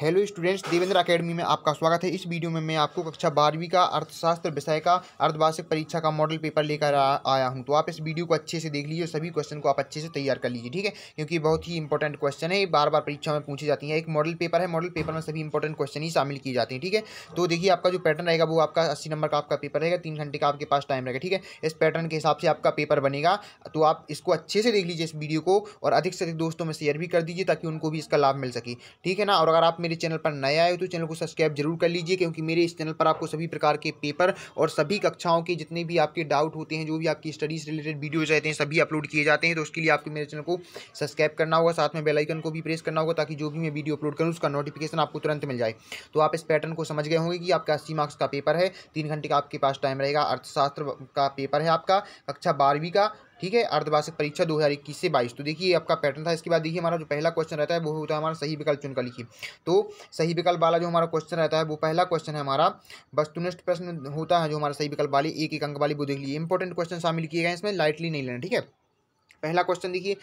hello students Devendra academy में आपका स्वागत है इस वीडियो में मैं आपको कक्षा बारहवीं का अर्थशास्त्र विषय का अर्धवार्षिक परीक्षा का मॉडल पेपर लेकर आया हूं तो आप इस वीडियो को अच्छे से देख लीजिए सभी क्वेश्चन को आप अच्छे से तैयार कर लीजिए ठीक है क्योंकि बहुत ही इंपॉर्टेंट क्वेश्चन है बार बार परीक्षा में पूछी जाती है एक मॉडल पेपर है मॉडल पेपर में सभी इंपॉर्टेंट क्वेश्चन ही शामिल किए जाते हैं ठीक है तो देखिए आपका जो पैटर्न रहेगा वो आपका अस्सी नंबर का आपका पेपर रहेगा तीन घंटे का आपके पास टाइम रहेगा ठीक है इस पैटर्न के हिसाब से आपका पेपर बनेगा तो आप इसको अच्छे से देख लीजिए इस वीडियो को और अधिक से अधिक दोस्तों में शेयर भी कर दीजिए ताकि उनको भी इसका लाभ मिल सके ठीक है ना और अगर आप मेरे चैनल पर नया आए हो तो चैनल को सब्सक्राइब जरूर कर लीजिए क्योंकि मेरे इस चैनल पर आपको सभी प्रकार के पेपर और सभी कक्षाओं के जितने भी आपके डाउट होते हैं जो भी आपकी स्टडीज़ रिलेटेड वीडियोज रहते हैं सभी अपलोड किए जाते हैं तो उसके लिए आपको मेरे चैनल को सब्सक्राइब करना होगा साथ में बेलाइकन को भी प्रेस करना होगा ताकि जो भी मैं वीडियो अपलोड करूँ उसका नोटिफिकेशन आपको तुरंत मिल जाए तो आप इस पैटर्न को समझ गए होंगे कि आपका अस्सी मार्क्स का पेपर है तीन घंटे का आपके पास टाइम रहेगा अर्थशास्त्र का पेपर है आपका कक्षा बारहवीं का ठीक है अर्धवार्षिक परीक्षा दो हजार इक्कीस से बाईस तो देखिए आपका पैटर्न था इसके बाद देखिए हमारा जो पहला क्वेश्चन रहता है वो होता है हमारा सही विकल्प चुनकर लिखिए तो सही विकल्प वाला जो हमारा क्वेश्चन रहता है वो पहला क्वेश्चन है हमारा वस्तुनिष्ठ प्रश्न होता है जो हमारा सही विकल्प वाली एक एक अंक वाली वो देख लीजिए इंपॉर्टेंट क्वेश्चन शामिल किए गए इसमें लाइटली नहीं लेना ठीक है पहला क्वेश्चन देखिए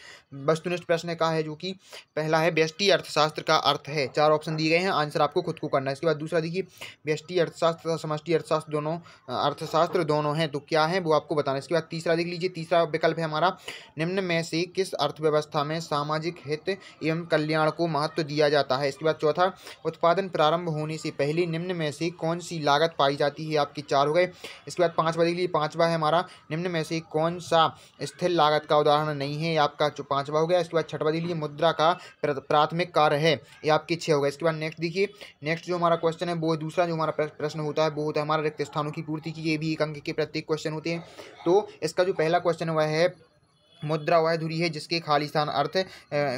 वस्तुनिष्ठ प्रश्न का है जो कि पहला है व्यष्टि अर्थशास्त्र का अर्थ है चार ऑप्शन दिए गए हैं आंसर आपको खुद को करना है इसके बाद दूसरा देखिए व्यष्टि अर्थशास्त्र तथा समष्टि अर्थशास्त्र दोनों अर्थशास्त्र दोनों हैं तो क्या है वो आपको बताना है इसके बाद तीसरा देख लीजिए तीसरा विकल्प है हमारा निम्न में से किस अर्थव्यवस्था में सामाजिक हित एवं कल्याण को महत्व दिया जाता है इसके बाद चौथा उत्पादन प्रारंभ होने से पहले निम्न में से कौन सी लागत पाई जाती है आपकी चार हो गए इसके बाद पाँचवा देख लीजिए पाँचवा है हमारा निम्न में से कौन सा स्थिर लागत का उदाहरण बनाना नहीं है ये आपका पाँचवा हो गया इसके बाद छठवा दिल्ली मुद्रा का प्राथमिक कार्य है ये आपकी छः होगा इसके बाद नेक्स्ट देखिए नेक्स्ट जो हमारा क्वेश्चन है वो दूसरा जो हमारा प्रश्न होता है वो होता है हमारा रिक्त स्थानों की पूर्ति की ये भी एक अंक के प्रत्येक क्वेश्चन होते हैं तो इसका जो पहला क्वेश्चन हुआ है मुद्रा वह धुरी है जिसके खालिस्तान अर्थ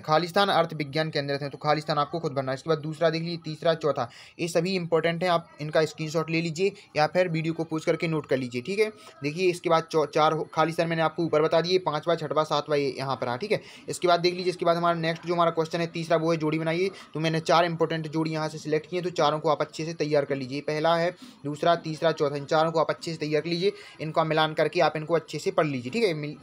खालिस्तान अर्थ विज्ञान केंद्र थे तो खालिस्तान आपको खुद बनना है इसके बाद दूसरा देख लीजिए तीसरा चौथा ये सभी इंपॉर्टेंट हैं आप इनका स्क्रीन ले लीजिए या फिर वीडियो को पूछ करके नोट कर लीजिए ठीक है देखिए इसके बाद चार खालिस्तान मैंने आपको ऊपर बता दिए पाँचवा छठवा सातवा ये यहाँ पर आ ठीक है इसके बाद देख लीजिए इसके बाद हमारा नेक्स्ट जो हमारा क्वेश्चन है तीसरा वो है जोड़ी बनाइए तो मैंने चार इंपॉर्टेंट जोड़ी यहाँ से सिलेक्ट किए तो चारों को आप अच्छे से तैयार कर लीजिए पहला है दूसरा तीसरा चौथा इन चारों को आप अच्छे से तैयार कर लीजिए इनका मिलान करके आप इनको अच्छे से पढ़ लीजिए ठीक है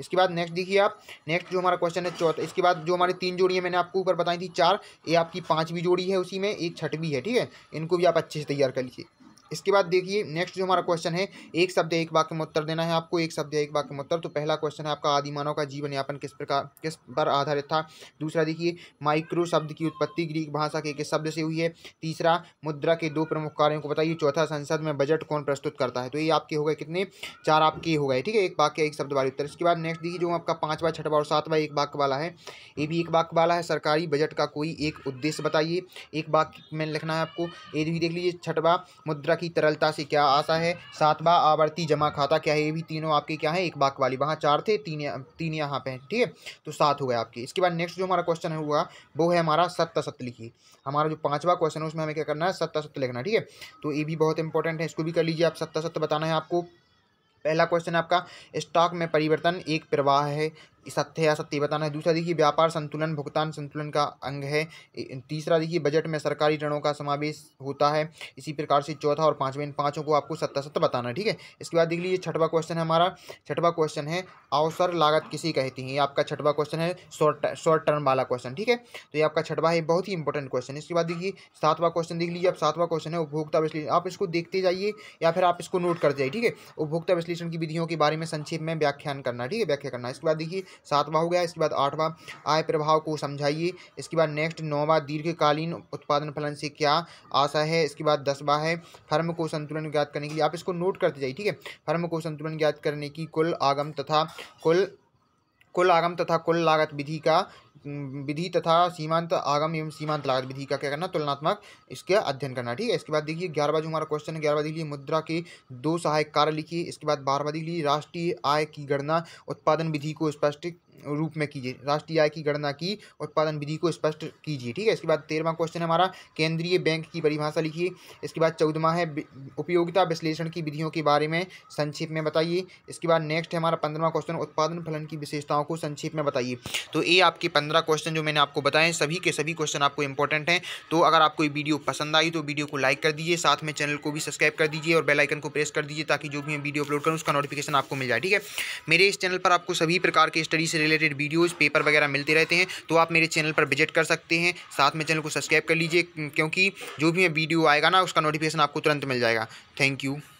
इसके बाद नेक्स्ट नेक्स्ट देखिए आप नेक्स्ट जो हमारा क्वेश्चन है चौथा इसके बाद जो हमारी तीन जोड़ी है मैंने आपको ऊपर बताई थी चार ये आपकी पाँचवीं जोड़ी है उसी में एक छठवीं है ठीक है इनको भी आप अच्छे से तैयार कर लीजिए इसके बाद देखिए नेक्स्ट जो हमारा क्वेश्चन है एक शब्द एक वाक्य में उत्तर देना है आपको एक शब्द एक वाक्य में उत्तर तो पहला क्वेश्चन है आपका आदि मानव का जीवन यापन किस प्रकार किस पर आधारित था दूसरा देखिए माइक्रो शब्द की उत्पत्ति ग्रीक भाषा के किस शब्द से हुई है तीसरा मुद्रा के दो प्रमुख कार्यों को बताइए चौथा संसद में बजट कौन प्रस्तुत करता है तो ये आपके हो गए कितने चार आपके हो गए ठीक है एक वाक्य एक शब्द वाले उत्तर इसके बाद नेक्स्ट देखिए जो आपका पाँचवा छठवा और सातवा एक वाक्य वाला है ये भी एक वाक्य वाला है सरकारी बजट का कोई एक उद्देश्य बताइए एक वाक्य में लिखना है आपको ये भी देख लीजिए छठवा मुद्रा की तरलता से क्या आशा है सातवां आवर्ती जमा खाता क्या है ये भी तीनों आपके क्या है एक बाक वाली वहाँ चार थे तीन तीन यहाँ पे हैं ठीक है तो सात हो गए आपके इसके बाद नेक्स्ट जो हमारा क्वेश्चन हुआ वो है हमारा सत्य सत्य लिखिए हमारा जो पाँचवा क्वेश्चन है उसमें हमें क्या करना है सत्य सत्य लिखना ठीक है तो ये भी बहुत इंपॉर्टेंट है इसको भी कर लीजिए आप सत्य सत्य बताना है आपको पहला क्वेश्चन आपका स्टॉक में परिवर्तन एक प्रवाह है सत्य या सत्य बताना है दूसरा देखिए व्यापार संतुलन भुगतान संतुलन का अंग है तीसरा देखिए बजट में सरकारी ऋणों का समावेश होता है इसी प्रकार से चौथा और पाँचवें इन पाँचों को आपको सत्य सत्य बताना है ठीक है इसके बाद देख लीजिए छठवा क्वेश्चन है हमारा छठवा क्वेश्चन है अवसर लागत किसी कहती है आपका छठवा क्वेश्चन है शॉर्ट शॉर्ट टर्म वाला क्वेश्चन ठीक है तो ये आपका छठवा है बहुत ही इंपॉर्टेंट क्वेश्चन इसके बाद देखिए सातवां क्वेश्चन देख लीजिए आप सातवां क्वेश्चन है उपभोक्ता विश्लेषण आप इसको देखते जाइए या फिर आप इसको नोट कर जाइए ठीक है उपभोक्ता विश्लेषण की विधियों के बारे में संक्षेप में व्याख्यान करना ठीक है व्याख्या करना इसके बाद देखिए सातवां हो गया इसके बाद आठवां आय प्रभाव को समझाइए इसके बाद नेक्स्ट नौवा दीर्घकालीन उत्पादन फलन से क्या आशा है इसके बाद दसवा है फर्म को संतुलन ज्ञात करने के लिए आप इसको नोट करते जाइए ठीक है फर्म को संतुलन ज्ञात करने की कुल आगम तथा कुल कुल आगम तथा कुल लागत विधि का विधि तथा सीमांत आगम एवं सीमांत लागत विधि का क्या करना तुलनात्मक इसका अध्ययन करना ठीक है इसके बाद देखिए ग्यारह जो हमारा क्वेश्चन है ग्यारहवा लिए मुद्रा के दो सहायक कार्य लिखिए इसके बाद बारहवा लिए राष्ट्रीय आय की गणना उत्पादन विधि को स्पष्ट रूप में कीजिए राष्ट्रीय आय की गणना की उत्पादन विधि को स्पष्ट कीजिए ठीक है इसके बाद तेरहवा क्वेश्चन हमारा केंद्रीय बैंक की परिभाषा लिखिए इसके बाद चौदहवा है उपयोगिता विश्लेषण की विधियों के बारे में संक्षेप में बताइए इसके बाद नेक्स्ट है हमारा पंद्रवा क्वेश्चन उत्पादन फलन की विशेषताओं को संक्षेप में बताइए तो ये आपके पंद्रह क्वेश्चन जो मैंने आपको बताए सभी के सभी क्वेश्चन आपको इंपॉर्टेंट हैं तो अगर आपको ये वीडियो पसंद आई तो वीडियो को लाइक कर दीजिए साथ में चैनल को भी सब्सक्राइब कर दीजिए और बेलाइकन को प्रेस कर दीजिए ताकि जो भी मैं वीडियो अपलोड करूँ उसका नोटिफिकेशन आपको मिल जाए ठीक है मेरे इस चैनल पर आपको सभी प्रकार के स्टडी से रिलेटेड रिलेटेड वीडियोज़ पेपर वगैरह मिलते रहते हैं तो आप मेरे चैनल पर विजिट कर सकते हैं साथ में चैनल को सब्सक्राइब कर लीजिए क्योंकि जो भी वीडियो आएगा ना उसका नोटिफिकेशन आपको तुरंत मिल जाएगा थैंक यू